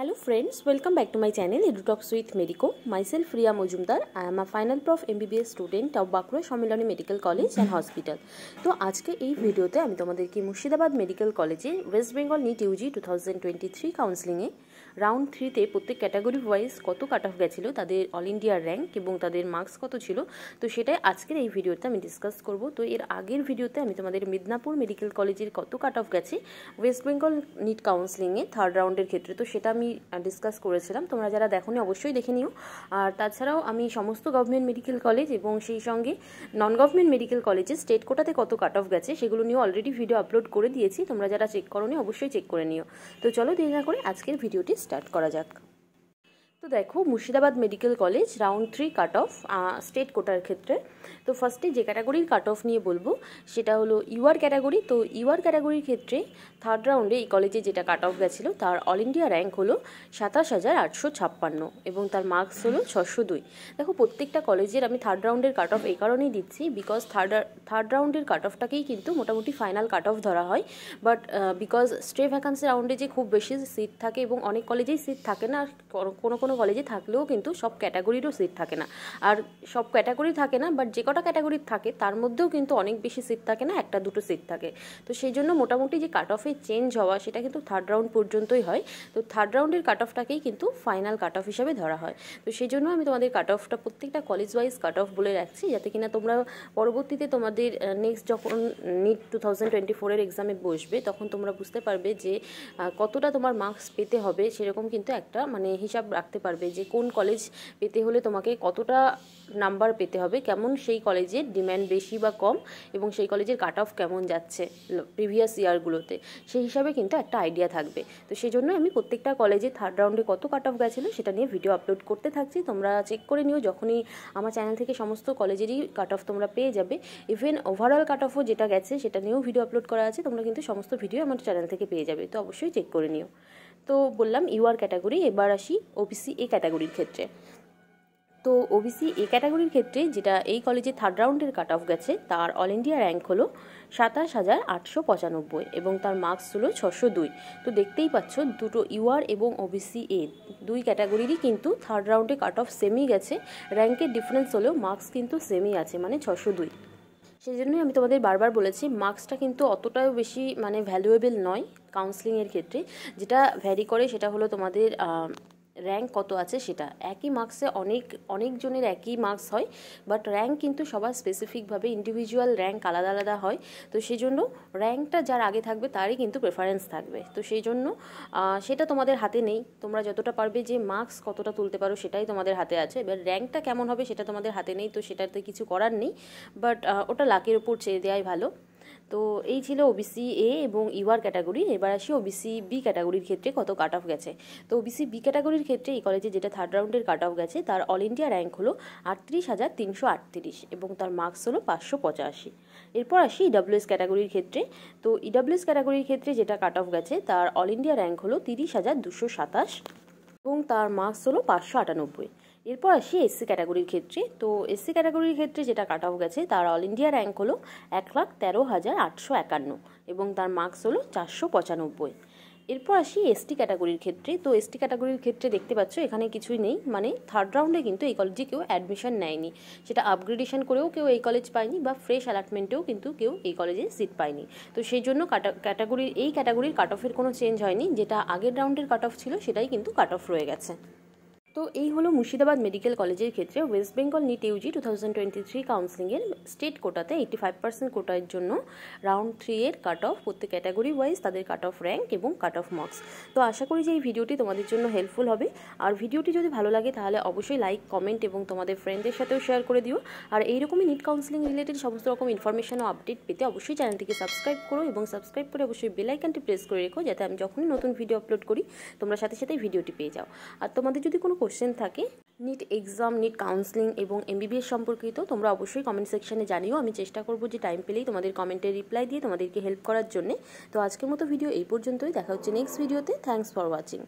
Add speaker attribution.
Speaker 1: Hello friends welcome back to my channel EduTalks with Medico. Myself Priya Mojumdar. I am a final prof MBBS student of Bakura Sammilani medical college and Hospital. তো আজকে এই ভিডিওতে আমি তোমাদেরকে Murshidabad medical কলেজে West Bengal NEET UG two thousand twenty three কাউন্সিলিংয়ে round থ্রিতে প্রত্যেক ক্যাটাগরি ওয়াইজ কত কাট অফ গেছিলো তাদের অল ইন্ডিয়ার র্যাঙ্ক এবং তাদের মার্কস কত ছিল তো সেটাই আজকের এই ভিডিওতে আমি ডিসকাস করব তো এর আগের ভিডিওতে আমি তোমাদের মিদনাপুর মেডিকেল কলেজের কত কাট অফ গেছে ওয়েস্ট বেঙ্গল নিট কাউন্সিলিংয়ে থার্ড রাউন্ডের ক্ষেত্রে তো সেটা আমি আমি ডিসকাস করেছিলাম তোমরা যারা দেখো অবশ্যই দেখে নিও আর তাছাড়াও আমি সমস্ত গভর্নমেন্ট মেডিকেল কলেজ এবং সেই সঙ্গে নন গভর্নমেন্ট মেডিকেল কলেজে স্টেট কোটাতে কত কাট অফ গেছে সেগুলো নিয়েও অলরেডি ভিডিও আপলোড করে দিয়েছি তোমরা যারা চেক করো অবশ্যই চেক করে নিও তো চলো দেরি না করে আজকের ভিডিওটি স্টার্ট করা যাক তো দেখো Murshidabad medical college round three cut off state কোটার ক্ষেত্রে তো ফার্স্টে যে ক্যাটাগরির কাট অফ নিয়ে বলবো সেটা হলো ইউআর ক্যাটাগরি তো ইউআর ক্যাটাগরির ক্ষেত্রে থার্ড রাউন্ডে এই কলেজে যেটা কাট অফ গেছিলো তার অল ইন্ডিয়া র্যাঙ্ক হলো সাতাশ হাজার আটশো ছাপ্পান্ন এবং তার মার্কস হলো ছশো দুই দেখো প্রত্যেকটা কলেজের আমি থার্ড রাউন্ডের কাট অফ এই কারণেই দিচ্ছি বিকজ থার্ড থার্ড রাউন্ডের কাট অফটাকেই কিন্তু মোটামুটি ফাইনাল কাট অফ ধরা হয় বাট বিকজ স্টে ভ্যাকান্সি রাউন্ডে যে খুব বেশি সিট থাকে এবং অনেক কলেজেই সিট থাকে না কোনো কোনো কলেজে থাকলেও কিন্তু সব ক্যাটাগরিরও সিট থাকে না আর সব ক্যাটাগরি থাকে না বাট যে কটা ক্যাটাগরি থাকে তার মধ্যেও কিন্তু অনেক বেশি সিট থাকে না একটা দুটো সিট থাকে তো সেই জন্য মোটামুটি যে কাট অফে চেঞ্জ হওয়া সেটা কিন্তু থার্ড রাউন্ড পর্যন্তই হয় তো থার্ড রাউন্ডের কাট অফটাকেই কিন্তু ফাইনাল কাট অফ হিসাবে ধরা হয় তো সেই জন্য আমি তোমাদের কাট অফটা প্রত্যেকটা কলেজ ওয়াইজ কাট অফ বলে রাখছি যাতে কিনা তোমরা পরবর্তীতে তোমাদের নেক্সট যখন নিট টু থাউজেন্ড টোয়েন্টি ফোরের এক্সামে বসবে তখন তোমরা বুঝতে পারবে যে কতটা তোমার মার্কস পেতে হবে সেরকম কিন্তু একটা মানে হিসাব রাখতে জানতে পারবে যে কোন কলেজ পেতে হলে তোমাকে কতটা নাম্বার পেতে হবে কেমন সেই কলেজের ডিম্যান্ড বেশি বা কম এবং সেই কলেজের কাট অফ কেমন যাচ্ছে প্রিভিয়াস ইয়ারগুলোতে সেই হিসাবে কিন্তু একটা আইডিয়া থাকবে তো সেই জন্য আমি প্রত্যেকটা কলেজে থার্ড রাউন্ডে কত কাট অফ গেছিলো সেটা নিয়ে ভিডিও আপলোড করতে থাকছি তোমরা চেক করে নিও যখনই আমার চ্যানেল থেকে সমস্ত কলেজেরই কাট অফ তোমরা পেয়ে যাবে ইভেন ওভারঅল কাট অফও যেটা গেছে সেটা নিয়েও ভিডিও আপলোড করা আছে তোমরা কিন্তু সমস্ত ভিডিও আমার চ্যানেল থেকে পেয়ে যাবে তো অবশ্যই চেক করে নিও তো বললাম ইউআর ক্যাটাগরি এবার আসি ওবিসি এ ক্যাটাগরির ক্ষেত্রে তো ওবিসি এ ক্যাটাগরির ক্ষেত্রে যেটা এই কলেজে থার্ড রাউন্ডের কাট অফ গেছে তার অল ইন্ডিয়া র্যাঙ্ক হলো সাতাশ হাজার আটশো পঁচানব্বই এবং তার মার্কস হলো ছশো দুই তো দেখতেই পাচ্ছ দুটো ইউআর এবং ওবিসি এ দুই ক্যাটাগরিরই কিন্তু থার্ড রাউন্ডে কাট অফ সেমই গেছে র্যাঙ্কের ডিফারেন্স হলেও মার্কস কিন্তু সেমই আছে মানে ছশো দুই সেই জন্যই আমি তোমাদের বারবার বলেছি মার্কসটা কিন্তু অতটাও বেশি মানে ভ্যালুয়েবল নয় কাউন্সেলিংয়ের ক্ষেত্রে যেটা ভ্যারি করে সেটা হলো তোমাদের র্যাঙ্ক কত আছে সেটা একই মার্কসে অনেক অনেকজনের একই মার্কস হয় বাট র্যাঙ্ক কিন্তু সবার স্পেসিফিকভাবে ইন্ডিভিজুয়াল র্যাঙ্ক আলাদা আলাদা হয় তো সেই জন্য র্যাঙ্কটা যার আগে থাকবে তারই কিন্তু প্রেফারেন্স থাকবে তো সেই জন্য সেটা তোমাদের হাতে নেই তোমরা যতটা পারবে যে মার্কস কতটা তুলতে পারো সেটাই তোমাদের হাতে আছে এবার র্যাঙ্কটা কেমন হবে সেটা তোমাদের হাতে নেই তো সেটাতে কিছু করার নেই বাট ওটা লাকের উপর চেয়ে দেওয়াই ভালো তো এই ছিল ওবিসি এ এবং ইউআর ক্যাটাগরির এবার আসি ওবিসি বি ক্যাটাগরির ক্ষেত্রে কত কাট অফ গেছে তো ওবিসি বি ক্যাটাগরির ক্ষেত্রে এই কলেজে যেটা থার্ড রাউন্ডের কাট অফ গেছে তার অল ইন্ডিয়া র্যাঙ্ক হলো আটত্রিশ হাজার তিনশো আটত্রিশ এবং তার মার্কস হলো পাঁচশো পঁচাশি এরপর আসি ইডাব্লিউএস e ক্যাটাগরির ক্ষেত্রে তো ইডাব্লিউএস e ক্যাটাগরির ক্ষেত্রে যেটা কাট অফ গেছে তার অল ইন্ডিয়া র্যাঙ্ক হলো তিরিশ হাজার দুশো সাতাশ এবং তার মার্কস হলো পাঁচশো আটানব্বই এরপর আসি এসসি ক্যাটাগরির ক্ষেত্রে তো এসসি ক্যাটাগরির ক্ষেত্রে যেটা কাট অফ গেছে তার অল ইন্ডিয়া র্যাঙ্ক হলো এক লাখ তেরো হাজার আটশো একান্ন এবং তার মার্কস হলো চারশো পঁচানব্বই এরপর আসি এসটি ক্যাটাগরির ক্ষেত্রে তো এসটি ক্যাটাগরির ক্ষেত্রে দেখতে পাচ্ছ এখানে কিছুই নেই মানে থার্ড রাউন্ডে কিন্তু এই কলেজে কেউ অ্যাডমিশন নেয়নি সেটা আপগ্রেডেশন করেও কেউ এই কলেজ পায়নি বা ফ্রেশ অ্যালটমেন্টেও কিন্তু কেউ এই কলেজে সিট পায়নি তো সেই জন্য কাটা ক্যাটাগরির এই ক্যাটাগরির কাট অফের কোনো চেঞ্জ হয়নি যেটা আগের রাউন্ডের কাট অফ ছিল সেটাই কিন্তু কাট অফ রয়ে গেছে তো এই হলো মুর্শিদাবাদ মেডিকেল কলেজের ক্ষেত্রে West Bengal NEET UG two thousand twenty three কাউন্সিলিংয়ের স্টেট কোটাতে এইটি ফাইভ পার্সেন্ট কোটার জন্য রাউন্ড থ্রি এর কাট অফ প্রত্যেক ক্যাটাগরি ওয়াইজ তাদের কাট অফ র্যাঙ্ক এবং কাট অফ মার্কস তো আশা করি যে এই ভিডিওটি তোমাদের জন্য হেল্পফুল হবে আর ভিডিওটি যদি ভালো লাগে তাহলে অবশ্যই লাইক কমেন্ট এবং তোমাদের ফ্রেন্ডদের সাথেও শেয়ার করে দিও আর এইরকমই নিট কাউন্সিলিং রিলেটেড সমস্ত রকম ইনফরমেশন ও আপডেট পেতে অবশ্যই চ্যানেলটিকে সাবস্ক্রাইব করো এবং সাবস্ক্রাইব করে অবশ্যই বেলাইকানটি প্রেস করে রেখো যাতে আমি যখনই নতুন ভিডিও আপলোড করি তোমরা সাথে সাথে ভিডিওটি পেয়ে যাও আর তোমাদের যদি কোনো কোশ্চেন থাকে নিট এক্সাম নিট কাউন্সিলিং এবং এমবিবিএস সম্পর্কিত তোমরা অবশ্যই কমেন্ট সেকশানে জানিও আমি চেষ্টা করবো যে টাইম পেলেই তোমাদের কমেন্টে রিপ্লাই দিয়ে তোমাদেরকে হেল্প করার জন্য তো আজকের মতো ভিডিও এই পর্যন্তই দেখা হচ্ছে নেক্সট ভিডিওতে থ্যাংকস ফর ওয়াচিং